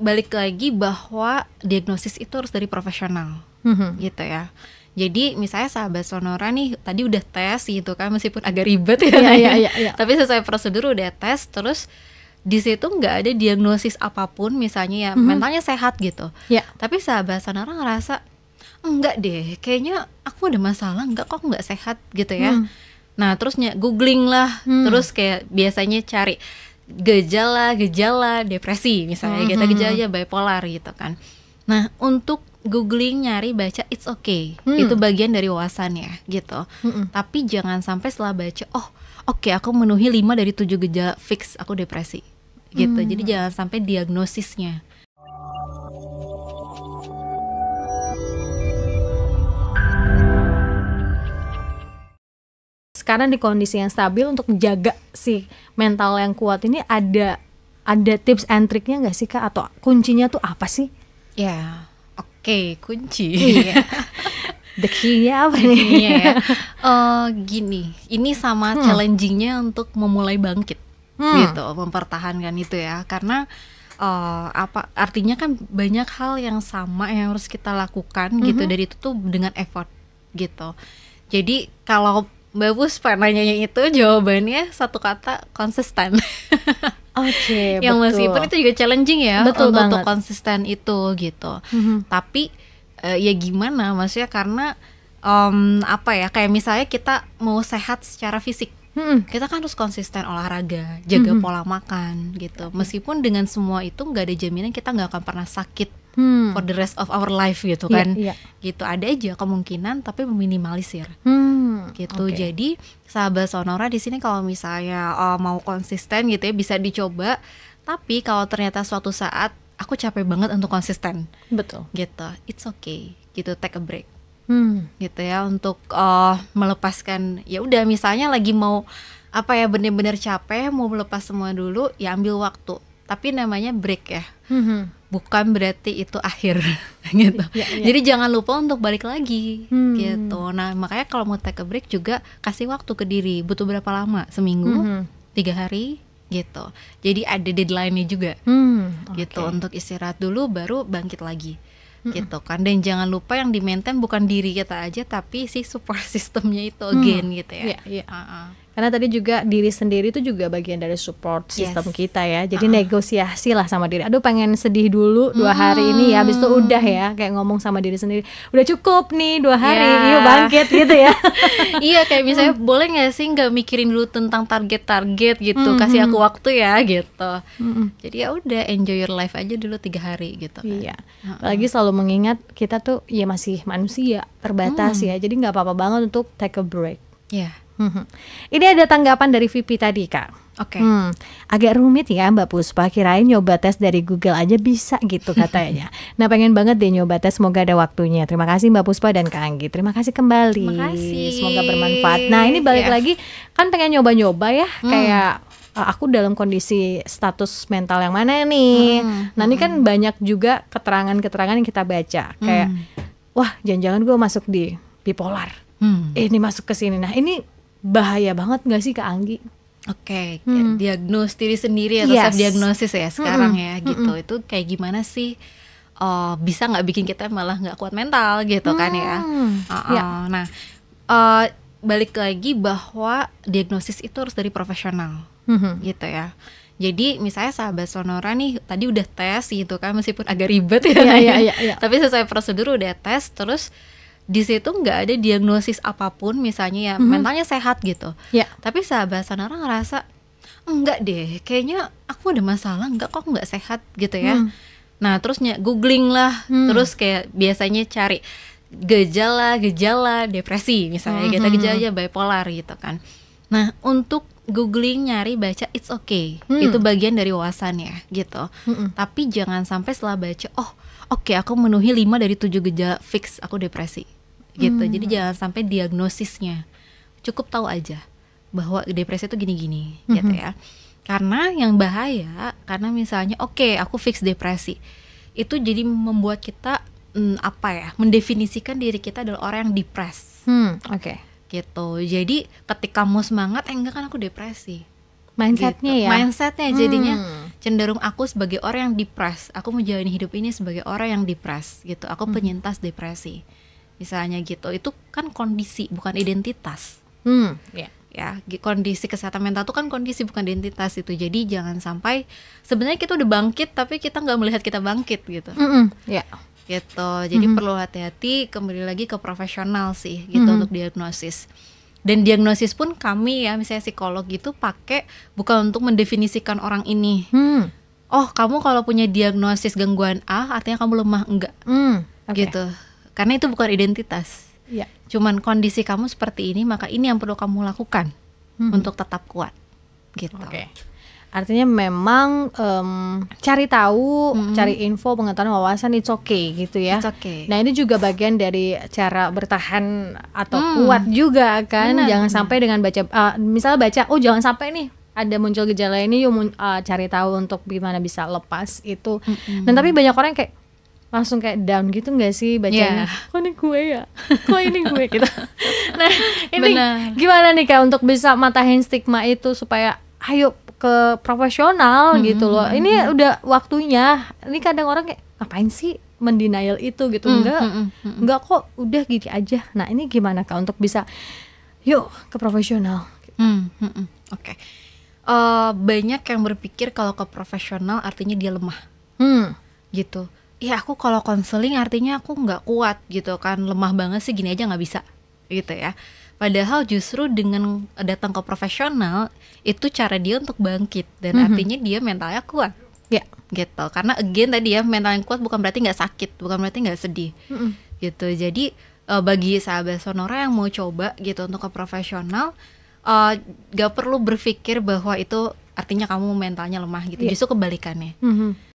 balik lagi bahwa diagnosis itu harus dari profesional mm-hmm. gitu ya jadi misalnya sahabat sonora nih tadi udah tes gitu kan meskipun agak ribet ya, ya, ya, ya, ya. tapi sesuai prosedur udah tes terus di situ nggak ada diagnosis apapun misalnya ya mm-hmm. mentalnya sehat gitu ya. tapi sahabat sonora ngerasa enggak deh kayaknya aku ada masalah enggak kok nggak sehat gitu ya mm. nah terusnya googling lah mm. terus kayak biasanya cari gejala-gejala depresi misalnya mm -hmm. gitu hmm, gejala hmm. bipolar gitu kan. Nah, untuk googling nyari baca it's okay. Hmm. Itu bagian dari wawasan ya gitu. Hmm. Tapi jangan sampai setelah baca oh, oke okay, aku memenuhi lima dari tujuh gejala fix aku depresi gitu. Hmm. Jadi jangan sampai diagnosisnya sekarang di kondisi yang stabil untuk menjaga si mental yang kuat ini ada ada tips and triknya nggak sih kak atau kuncinya tuh apa sih? Ya, oke okay, kunci. Iya. The key-nya apa nih? Key ya. uh, gini, ini sama hmm. challengingnya untuk memulai bangkit, hmm. gitu, mempertahankan itu ya, karena uh, apa artinya kan banyak hal yang sama yang harus kita lakukan mm -hmm. gitu dari itu tuh dengan effort gitu jadi kalau Mbak Puspa nanyanya itu jawabannya satu kata konsisten. Oke, okay, Yang betul. meskipun itu juga challenging ya betul untuk, untuk konsisten itu gitu. Mm-hmm. Tapi uh, ya gimana maksudnya karena um, apa ya kayak misalnya kita mau sehat secara fisik hmm. kita kan harus konsisten olahraga jaga hmm. pola makan gitu meskipun dengan semua itu nggak ada jaminan kita nggak akan pernah sakit hmm. for the rest of our life gitu kan yeah, yeah. gitu ada aja kemungkinan tapi meminimalisir hmm gitu. Okay. Jadi sahabat Sonora di sini kalau misalnya uh, mau konsisten gitu ya bisa dicoba. Tapi kalau ternyata suatu saat aku capek banget untuk konsisten. Betul. Gitu. It's okay. Gitu take a break. Hmm. Gitu ya untuk uh, melepaskan ya udah misalnya lagi mau apa ya benar-benar capek mau melepas semua dulu ya ambil waktu. Tapi namanya break ya. Hmm, hmm bukan berarti itu akhir gitu. Ya, ya. Jadi jangan lupa untuk balik lagi hmm. gitu. Nah makanya kalau mau take a break juga kasih waktu ke diri. Butuh berapa lama? Seminggu, -hmm. tiga hari gitu. Jadi ada deadline-nya juga hmm, okay. gitu untuk istirahat dulu baru bangkit lagi hmm. gitu kan dan jangan lupa yang di maintain bukan diri kita aja tapi si support sistemnya itu hmm. again mm. gitu ya yeah, yeah. Uh -uh. Karena tadi juga diri sendiri itu juga bagian dari support sistem kita ya. Jadi uh ah. -huh. negosiasi lah sama diri. Aduh pengen sedih dulu dua hmm. hari ini ya, habis itu hmm. udah ya kayak ngomong sama diri sendiri. Udah cukup nih dua hari, yeah. yuk bangkit gitu ya. iya kayak hmm. misalnya hmm. boleh nggak sih nggak mikirin dulu tentang target-target gitu, hmm. kasih hmm. aku waktu ya gitu. Hmm. Jadi ya udah enjoy your life aja dulu tiga hari gitu. Kan. Iya. Apalagi selalu mengingat kita tuh ya masih manusia terbatas hmm. ya. Jadi nggak apa-apa banget untuk take a break. Iya. Yeah Hmm. Ini ada tanggapan dari Vivi tadi kak. Oke. Okay. Hmm, agak rumit ya Mbak Puspa. Kirain nyoba tes dari Google aja bisa gitu katanya. nah pengen banget deh nyoba tes. Semoga ada waktunya. Terima kasih Mbak Puspa dan Kak Anggi. Terima kasih kembali. Terima kasih. Semoga bermanfaat. Nah ini iya. balik yeah. lagi kan pengen nyoba-nyoba ya hmm. kayak eh, aku dalam kondisi status mental yang mana nih. Hmm, hmm. Nah ini kan hmm. banyak juga keterangan-keterangan yang kita baca kayak hmm. wah jangan-jangan gue masuk di bipolar. Hmm. Eh, ini masuk ke sini. Nah ini bahaya banget gak sih ke Anggi? Oke, okay, hmm. diagnosis diri sendiri atau yes. diagnosis ya hmm, sekarang ya, hmm. ya gitu. Hmm. Itu kayak gimana sih? Uh, bisa nggak bikin kita malah nggak kuat mental gitu hmm. kan ya? Uh -uh. ya. Nah, uh, balik lagi bahwa diagnosis itu harus dari profesional hmm, hmm. gitu ya. Jadi misalnya sahabat Sonora nih tadi udah tes gitu kan meskipun agak ribet ya, iya, iya, ya, ya, ya, ya. tapi sesuai prosedur udah tes terus di situ nggak ada diagnosis apapun misalnya ya mm-hmm. mentalnya sehat gitu yeah. tapi sahabat sanara ngerasa enggak deh kayaknya aku ada masalah enggak kok nggak sehat gitu ya mm. nah terusnya googling lah mm. terus kayak biasanya cari gejala-gejala depresi misalnya mm-hmm. gejala-gejala hmm, hmm. bipolar gitu kan nah untuk googling nyari baca it's okay mm. itu bagian dari wawasannya gitu mm tapi jangan sampai setelah baca oh oke aku memenuhi 5 dari 7 gejala fix aku depresi gitu. Hmm. Jadi jangan sampai diagnosisnya. Cukup tahu aja bahwa depresi itu gini-gini gitu hmm. gitu ya. Karena yang bahaya karena misalnya oke okay, aku fix depresi. Itu jadi membuat kita hmm, apa ya? mendefinisikan diri kita adalah orang yang depres. Hmm, oke. Okay. Gitu. Jadi ketika kamu semangat, eh, enggak kan aku depresi mindsetnya gitu. ya mindsetnya jadinya hmm. cenderung aku sebagai orang yang depres aku menjalani hidup ini sebagai orang yang depres gitu aku hmm. penyintas depresi misalnya gitu itu kan kondisi bukan identitas hmm, yeah. ya kondisi kesehatan mental itu kan kondisi bukan identitas itu jadi jangan sampai sebenarnya kita udah bangkit tapi kita nggak melihat kita bangkit gitu mm Ya. yeah. gitu jadi mm -hmm. perlu hati-hati kembali lagi ke profesional sih gitu mm -hmm. untuk diagnosis dan diagnosis pun kami ya misalnya psikolog itu pakai bukan untuk mendefinisikan orang ini hmm. oh kamu kalau punya diagnosis gangguan A artinya kamu lemah enggak hmm, okay. gitu karena itu bukan identitas. Ya. Cuman kondisi kamu seperti ini, maka ini yang perlu kamu lakukan hmm. untuk tetap kuat. Gitu. Okay. Artinya memang um, cari tahu, hmm. cari info, pengetahuan, wawasan it's okay gitu ya. It's okay. Nah, ini juga bagian dari cara bertahan atau hmm. kuat juga kan. Benar. Jangan sampai dengan baca uh, misalnya baca, oh jangan sampai nih ada muncul gejala ini yuk uh, cari tahu untuk gimana bisa lepas itu. Mm -hmm. Dan tapi banyak orang kayak langsung kayak down gitu nggak sih bacanya yeah. kok ini gue ya kok ini gue gitu nah ini Bener. gimana nih kak untuk bisa matahin stigma itu supaya ayo ke profesional mm -hmm. gitu loh ini mm-hmm. udah waktunya ini kadang orang kayak ngapain sih mendinail itu gitu mm, enggak mm, -hmm. enggak kok udah gitu aja nah ini gimana kak untuk bisa yuk ke profesional mm, -hmm. Mhm. oke okay. uh, eh, banyak yang berpikir kalau ke profesional artinya dia lemah mm. gitu ya aku kalau konseling artinya aku nggak kuat gitu kan lemah banget sih gini aja nggak bisa gitu ya padahal justru dengan datang ke profesional itu cara dia untuk bangkit dan mm -hmm. artinya dia mentalnya kuat ya yeah. gitu karena again tadi ya mental yang kuat bukan berarti nggak sakit bukan berarti nggak sedih mm -hmm. gitu jadi uh, bagi sahabat sonora yang mau coba gitu untuk ke profesional uh, eh, gak perlu berpikir bahwa itu artinya kamu mentalnya lemah gitu yeah. justru kebalikannya mm -hmm.